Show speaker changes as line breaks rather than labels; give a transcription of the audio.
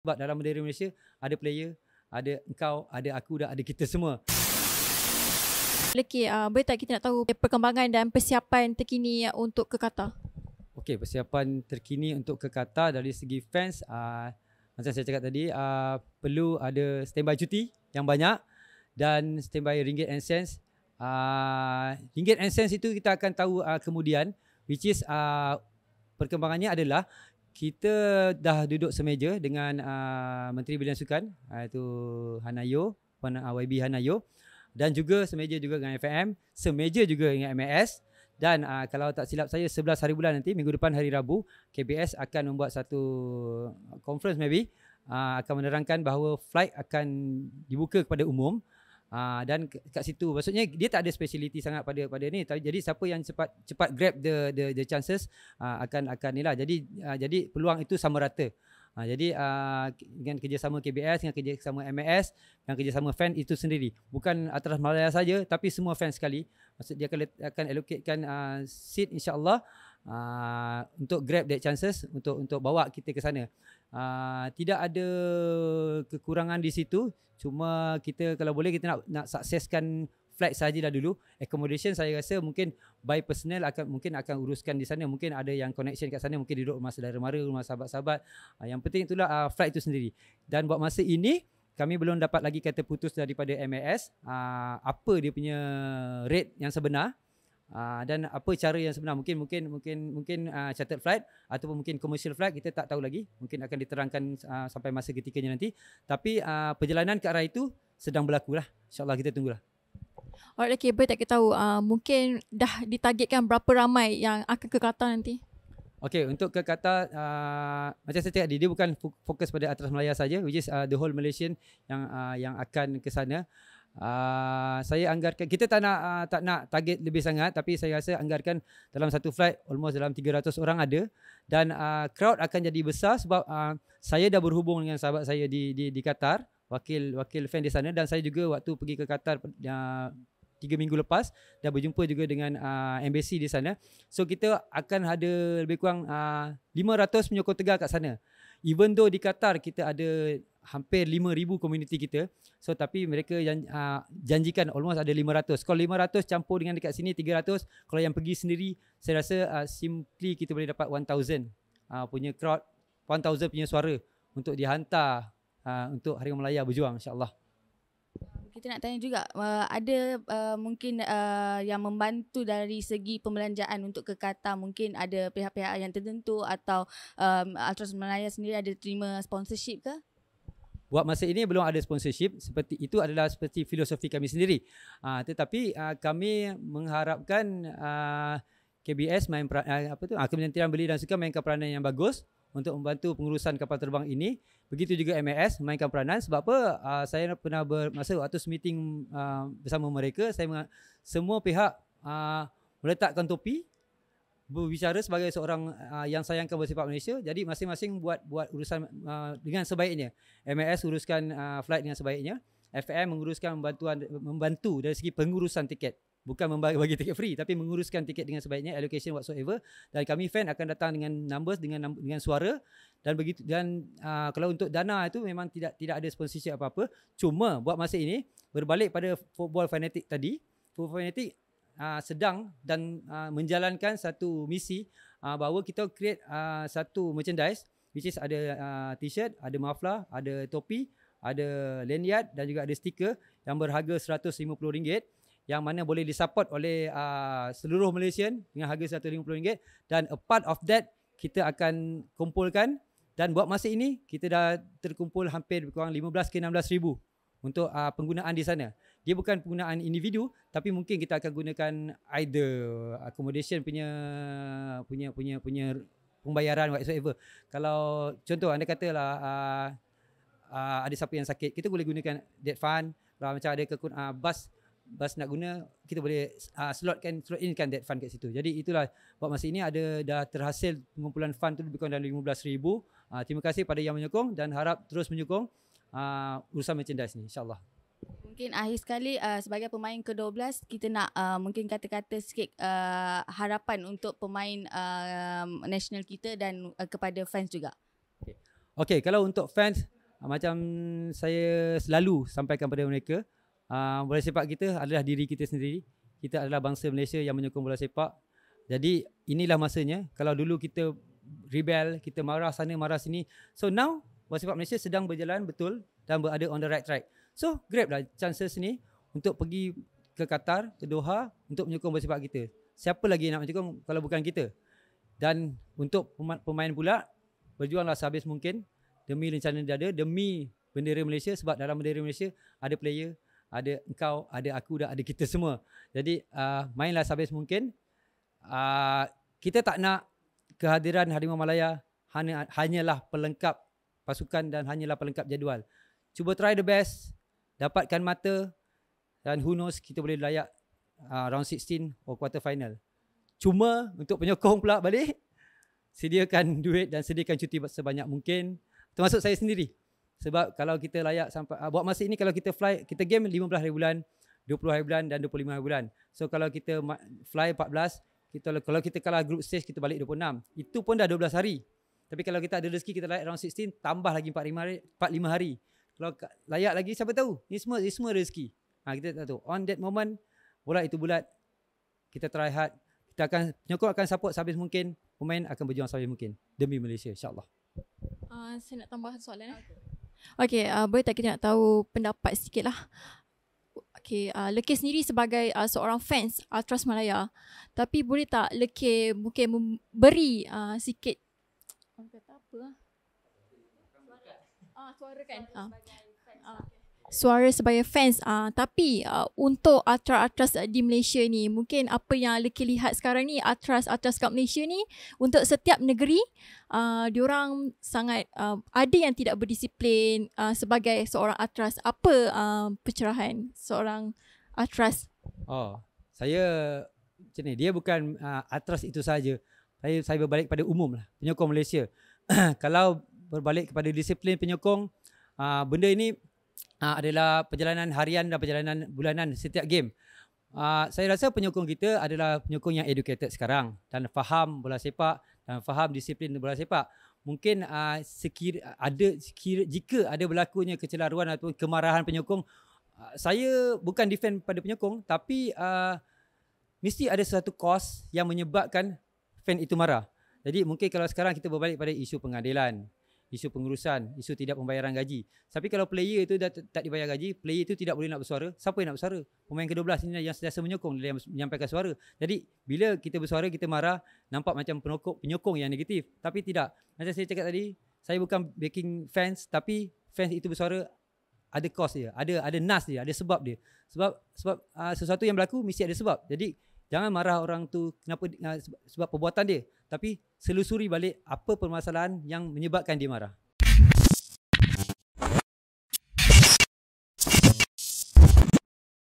Sebab dalam bendera Malaysia ada player, ada kau, ada aku dan ada kita semua.
Lekir, uh, boleh tak kita nak tahu perkembangan dan persiapan terkini untuk ke Qatar?
Okey, persiapan terkini untuk ke Qatar dari segi fans uh, macam saya cakap tadi, uh, perlu ada standby cuti yang banyak dan standby ringgit and cents. Uh, ringgit and cents itu kita akan tahu uh, kemudian which is uh, perkembangannya adalah kita dah duduk semeja dengan uh, Menteri Belian Sukan iaitu ah, Hanayo Puan ah, YB Hanayo dan juga semeja juga dengan FM semeja juga dengan MAS dan uh, kalau tak silap saya 11 hari bulan nanti minggu depan hari Rabu KBS akan membuat satu conference maybe uh, akan menerangkan bahawa flight akan dibuka kepada umum Uh, dan kat situ maksudnya dia tak ada speciality sangat pada pada ni tapi jadi siapa yang cepat cepat grab the the the chances uh, akan akan nilah jadi uh, jadi peluang itu sama rata uh, jadi uh, dengan kerjasama KBS dengan kerjasama MAS dengan kerjasama fan itu sendiri bukan atas Malaysia saja tapi semua fan sekali maksud dia akan akan allocatekan uh, seat insyaallah uh, untuk grab the chances untuk untuk bawa kita ke sana Uh, tidak ada kekurangan di situ. Cuma kita kalau boleh kita nak nak sukseskan flight saja dah dulu. Accommodation saya rasa mungkin by personal akan mungkin akan uruskan di sana. Mungkin ada yang connection kat sana, mungkin duduk rumah saudara mara, rumah sahabat-sahabat. Uh, yang penting itulah uh, flight itu sendiri. Dan buat masa ini kami belum dapat lagi kata putus daripada MAS uh, apa dia punya rate yang sebenar. Uh, dan apa cara yang sebenar mungkin mungkin mungkin mungkin uh, chartered flight ataupun mungkin commercial flight kita tak tahu lagi mungkin akan diterangkan uh, sampai masa ketikanya nanti tapi uh, perjalanan ke arah itu sedang berlaku lah insyaallah kita tunggulah
Alright okay, boleh tak kita tahu uh, mungkin dah ditargetkan berapa ramai yang akan ke Qatar
nanti? Okay, untuk ke Qatar, uh, macam saya cakap dia bukan fokus pada Atlas Melaya saja, which is uh, the whole Malaysian yang uh, yang akan ke sana. Uh, saya anggarkan kita tak nak uh, tak nak target lebih sangat tapi saya rasa anggarkan dalam satu flight almost dalam 300 orang ada dan uh, crowd akan jadi besar sebab uh, saya dah berhubung dengan sahabat saya di di di Qatar wakil wakil fan di sana dan saya juga waktu pergi ke Qatar uh, 3 minggu lepas dah berjumpa juga dengan uh, embassy di sana so kita akan ada lebih kurang uh, 500 penyokong tegar kat sana even though di Qatar kita ada hampir 5000 community kita so tapi mereka janj- uh, ah, janjikan almost ada 500 kalau 500 campur dengan dekat sini 300 kalau yang pergi sendiri saya rasa uh, simply kita boleh dapat 1000 uh, ah, punya crowd 1000 punya suara untuk dihantar uh, untuk hari Melaya berjuang insyaallah
kita nak tanya juga uh, ada uh, mungkin uh, yang membantu dari segi pembelanjaan untuk ke Qatar mungkin ada pihak-pihak yang tertentu atau um, Ultras Melaya sendiri ada terima sponsorship ke
buat masa ini belum ada sponsorship seperti itu adalah seperti filosofi kami sendiri uh, tetapi uh, kami mengharapkan uh, ah, KBS main peran, uh, apa tu uh, Kementerian Beli dan Sukan mainkan peranan yang bagus untuk membantu pengurusan kapal terbang ini Begitu juga MAS memainkan peranan sebab apa uh, saya pernah bermasa waktu meeting uh, bersama mereka saya semua pihak uh, meletakkan topi berbicara sebagai seorang uh, yang sayangkan bersifat Malaysia jadi masing-masing buat buat urusan uh, dengan sebaiknya MAS uruskan uh, flight dengan sebaiknya FM menguruskan bantuan membantu dari segi pengurusan tiket bukan membagi tiket free tapi menguruskan tiket dengan sebaiknya allocation whatsoever dan kami fan akan datang dengan numbers dengan dengan suara dan begitu dan uh, kalau untuk dana itu memang tidak tidak ada sponsorship apa-apa cuma buat masa ini berbalik pada football fanatic tadi football fanatic uh, sedang dan uh, menjalankan satu misi uh, bahawa kita create uh, satu merchandise which is ada uh, t-shirt ada mafla, ada topi ada lanyard dan juga ada stiker yang berharga RM150 yang mana boleh disupport oleh uh, seluruh Malaysian dengan harga RM150 dan a part of that kita akan kumpulkan dan buat masa ini kita dah terkumpul hampir kurang 15 ke 16 ribu untuk uh, penggunaan di sana. Dia bukan penggunaan individu tapi mungkin kita akan gunakan either accommodation punya punya punya punya pembayaran whatever. Kalau contoh anda katalah uh, uh, ada siapa yang sakit, kita boleh gunakan debt fund. Kalau macam ada kekun uh, bus bas nak guna kita boleh uh, slotkan slot in kan that fund kat situ. Jadi itulah buat masa ini ada dah terhasil pengumpulan fund tu lebih kurang dalam 15000. Uh, ah, terima kasih pada yang menyokong dan harap terus menyokong uh, urusan merchandise ni insyaallah.
Mungkin akhir sekali uh, sebagai pemain ke-12 kita nak uh, mungkin kata-kata sikit uh, harapan untuk pemain uh, national kita dan uh, kepada fans juga.
Okey. Okey, kalau untuk fans uh, macam saya selalu sampaikan kepada mereka Ah, bola sepak kita adalah diri kita sendiri. Kita adalah bangsa Malaysia yang menyokong bola sepak. Jadi inilah masanya kalau dulu kita rebel, kita marah sana marah sini. So now bola sepak Malaysia sedang berjalan betul dan berada on the right track. So grab lah chances ni untuk pergi ke Qatar, ke Doha untuk menyokong bola sepak kita. Siapa lagi nak menyokong kalau bukan kita? Dan untuk pemain pula berjuanglah sehabis mungkin demi rencana dia ada, demi bendera Malaysia sebab dalam bendera Malaysia ada player ada engkau, ada aku dan ada kita semua. Jadi uh, mainlah sehabis mungkin. Uh, kita tak nak kehadiran Harimau Malaya hanya, hanyalah pelengkap pasukan dan hanyalah pelengkap jadual. Cuba try the best, dapatkan mata dan who knows kita boleh layak uh, round 16 or quarter final. Cuma untuk penyokong pula balik, sediakan duit dan sediakan cuti sebanyak mungkin. Termasuk saya sendiri sebab kalau kita layak sampai uh, buat masa ini kalau kita fly kita game 15 hari bulan 20 hari bulan dan 25 hari bulan so kalau kita fly 14 kita kalau kita kalah group stage kita balik 26 itu pun dah 12 hari tapi kalau kita ada rezeki kita layak round 16 tambah lagi 45 hari 45 hari kalau layak lagi siapa tahu ni semua ni semua rezeki ha, kita tak tahu on that moment bulat itu bulat kita try hard kita akan penyokong akan support sehabis mungkin pemain akan berjuang sehabis mungkin demi Malaysia insyaallah
uh, saya nak tambah soalan eh Okay, uh, boleh tak kita nak tahu pendapat sikit lah. Okay, uh, Lekir sendiri sebagai uh, seorang fans Ultras Malaya. Tapi boleh tak Lekir mungkin memberi uh, sikit... Orang kata apa? Ah? Suara. Ah, suara kan? ah suara sebagai fans ah uh, tapi uh, untuk atras-atras di Malaysia ni mungkin apa yang leki lihat sekarang ni atras-atras kat Malaysia ni untuk setiap negeri ah uh, diorang sangat uh, ada yang tidak berdisiplin uh, sebagai seorang atras apa uh, pencerahan seorang atras
oh saya macam ni dia bukan uh, atras itu saja saya saya berbalik pada umum lah penyokong Malaysia kalau berbalik kepada disiplin penyokong uh, benda ini uh, adalah perjalanan harian dan perjalanan bulanan setiap game. Uh, saya rasa penyokong kita adalah penyokong yang educated sekarang dan faham bola sepak dan faham disiplin bola sepak. Mungkin uh, sekir, ada sekir, jika ada berlakunya kecelaruan atau kemarahan penyokong, uh, saya bukan defend pada penyokong tapi uh, mesti ada satu cause yang menyebabkan fan itu marah. Jadi mungkin kalau sekarang kita berbalik pada isu pengadilan, isu pengurusan, isu tidak pembayaran gaji. Tapi kalau player itu dah tak dibayar gaji, player itu tidak boleh nak bersuara, siapa yang nak bersuara? Pemain ke-12 ini yang sentiasa menyokong dia menyampaikan suara. Jadi bila kita bersuara, kita marah, nampak macam penokok, penyokong yang negatif. Tapi tidak. Macam saya cakap tadi, saya bukan backing fans, tapi fans itu bersuara ada kos dia, ada ada nas dia, ada sebab dia. Sebab sebab uh, sesuatu yang berlaku mesti ada sebab. Jadi Jangan marah orang tu kenapa sebab perbuatan dia. Tapi selusuri balik apa permasalahan yang menyebabkan dia marah.